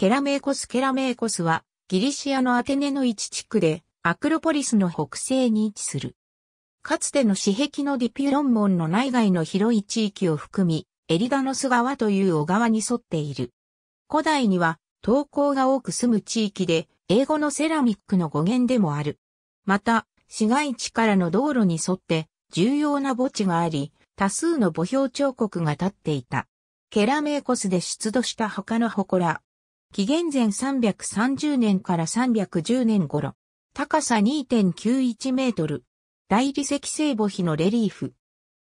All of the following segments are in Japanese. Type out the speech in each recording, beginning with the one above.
ケラメーコスケラメーコスはギリシアのアテネの一地区でアクロポリスの北西に位置する。かつての私壁のディピュロン門の内外の広い地域を含み、エリダノス川という小川に沿っている。古代には、投稿が多く住む地域で、英語のセラミックの語源でもある。また、市街地からの道路に沿って、重要な墓地があり、多数の墓標彫刻が立っていた。ケラメーコスで出土した墓の祠、紀元前330年から310年頃、高さ2.91メートル、大理石聖母碑のレリーフ。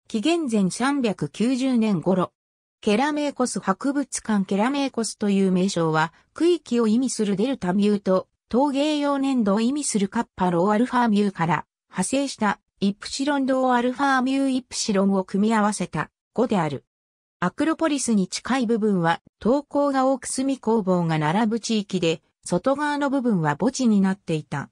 紀元前390年頃、ケラメーコス博物館ケラメーコスという名称は、区域を意味するデルタミューと、陶芸用粘土を意味するカッパローアルファミューから派生したイプシロンドーアルファミューイプシロンを組み合わせた語である。アクロポリスに近い部分は、投稿が多く住み工房が並ぶ地域で、外側の部分は墓地になっていた。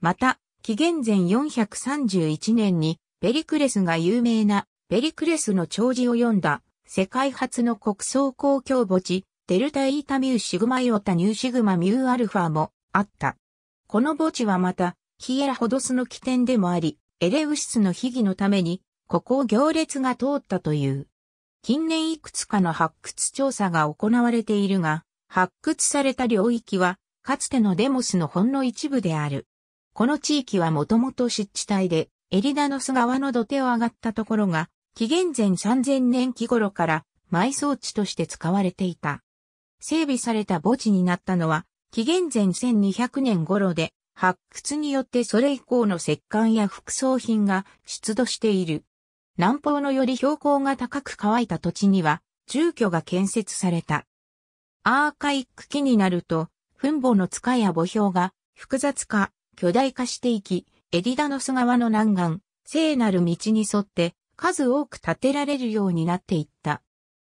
また、紀元前431年に、ペリクレスが有名な、ペリクレスの弔辞を読んだ、世界初の国葬公共墓地、デルタイータミューシグマイオタニューシグマミューアルファもあった。この墓地はまた、ヒエラホドスの起点でもあり、エレウシスの秘儀のために、ここを行列が通ったという。近年いくつかの発掘調査が行われているが、発掘された領域は、かつてのデモスのほんの一部である。この地域はもともと湿地帯で、エリダノス川の土手を上がったところが、紀元前3000年期頃から埋葬地として使われていた。整備された墓地になったのは、紀元前1200年頃で、発掘によってそれ以降の石棺や副葬品が出土している。南方のより標高が高く乾いた土地には住居が建設された。アーカイック期になると、墳墓の塚や墓標が複雑化、巨大化していき、エディダノス川の南岸、聖なる道に沿って数多く建てられるようになっていった。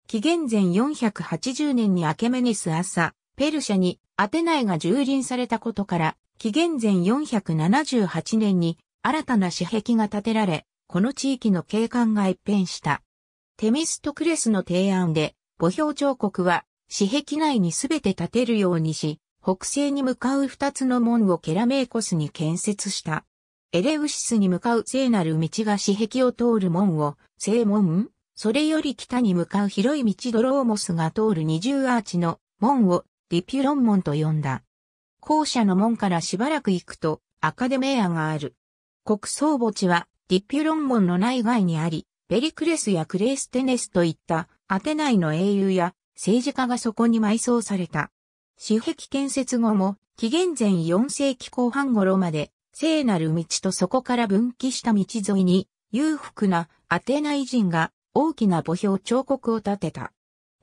紀元前480年にアケメネス朝、ペルシャにアテナイが蹂躙されたことから、紀元前478年に新たな紙壁が建てられ、この地域の景観が一変した。テミストクレスの提案で、墓標彫刻は、私壁内にすべて建てるようにし、北西に向かう二つの門をケラメーコスに建設した。エレウシスに向かう聖なる道が私壁を通る門を、正門それより北に向かう広い道ドローモスが通る二重アーチの門をリピュロン門と呼んだ。校舎の門からしばらく行くとアカデメアがある。国葬墓地はディピュロン門の内外にあり、ペリクレスやクレイステネスといったアテナイの英雄や政治家がそこに埋葬された。私壁建設後も紀元前4世紀後半頃まで聖なる道とそこから分岐した道沿いに裕福なアテナイ人が大きな墓標彫刻を建てた。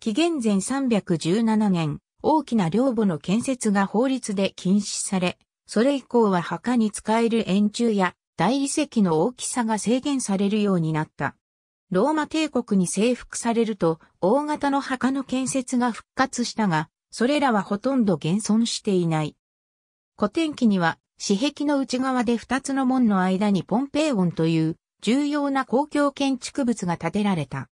紀元前317年、大きな陵墓の建設が法律で禁止され、それ以降は墓に使える円柱や大理石の大きさが制限されるようになった。ローマ帝国に征服されると、大型の墓の建設が復活したが、それらはほとんど現存していない。古典記には、紙壁の内側で二つの門の間にポンペイオンという重要な公共建築物が建てられた。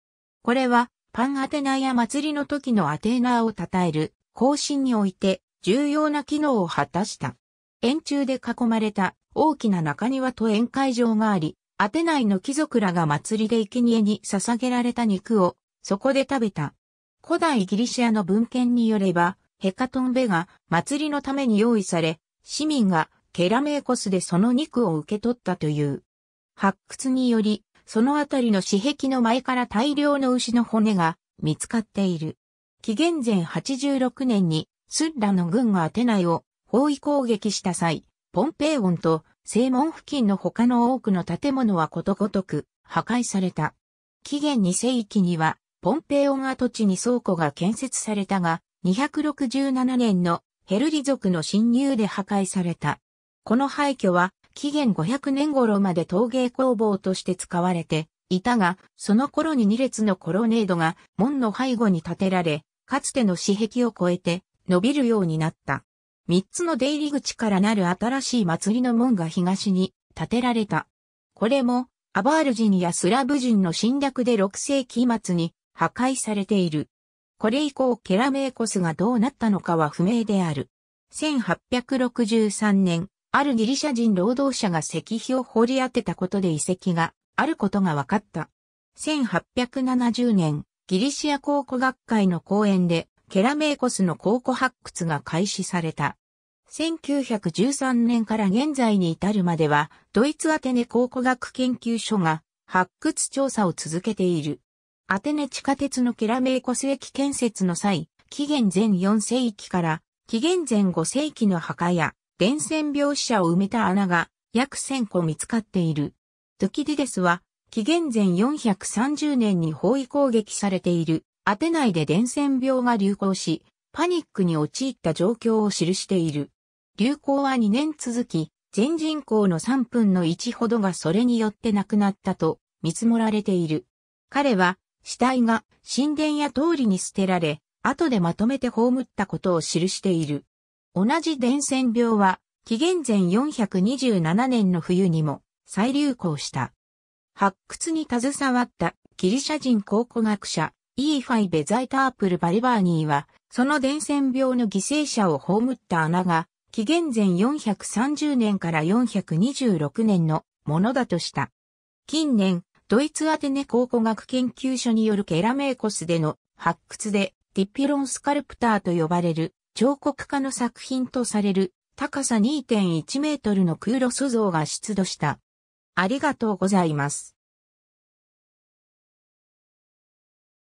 これは、パンアテナや祭りの時のアテーナーを称える、行進において重要な機能を果たした。円柱で囲まれた大きな中庭と宴会場があり、アテナイの貴族らが祭りで生贄に捧げられた肉をそこで食べた。古代ギリシアの文献によれば、ヘカトンベが祭りのために用意され、市民がケラメーコスでその肉を受け取ったという。発掘により、そのあたりの死壁の前から大量の牛の骨が見つかっている。紀元前86年にスッラの軍がアテナイを包囲攻撃した際、ポンペイオンと正門付近の他の多くの建物はことごとく破壊された。紀元2世紀には、ポンペイオン跡地に倉庫が建設されたが、267年のヘルリ族の侵入で破壊された。この廃墟は、紀元500年頃まで陶芸工房として使われていたが、その頃に2列のコロネードが門の背後に建てられ、かつての私壁を越えて伸びるようになった。三つの出入り口からなる新しい祭りの門が東に建てられた。これも、アバール人やスラブ人の侵略で6世紀末に破壊されている。これ以降ケラメーコスがどうなったのかは不明である。1863年、あるギリシャ人労働者が石碑を掘り当てたことで遺跡があることが分かった。1870年、ギリシア考古学会の講演で、ケラメーコスの考古発掘が開始された。1913年から現在に至るまでは、ドイツアテネ考古学研究所が発掘調査を続けている。アテネ地下鉄のケラメーコス駅建設の際、紀元前4世紀から紀元前5世紀の墓や伝染病死者を埋めた穴が約1000個見つかっている。トキディデスは紀元前430年に包囲攻撃されているアテ内で伝染病が流行し、パニックに陥った状況を記している。流行は2年続き、全人口の3分の1ほどがそれによって亡くなったと見積もられている。彼は死体が神殿や通りに捨てられ、後でまとめて葬ったことを記している。同じ伝染病は、紀元前427年の冬にも再流行した。発掘に携わったギリシャ人考古学者 E5 ベザイタープル・バリバーニーは、その伝染病の犠牲者を葬った穴が、紀元前430年から426年のものだとした。近年、ドイツアテネ考古学研究所によるケラメーコスでの発掘で、ディピロンスカルプターと呼ばれる彫刻家の作品とされる高さ2.1メートルの空路素像が出土した。ありがとうございます。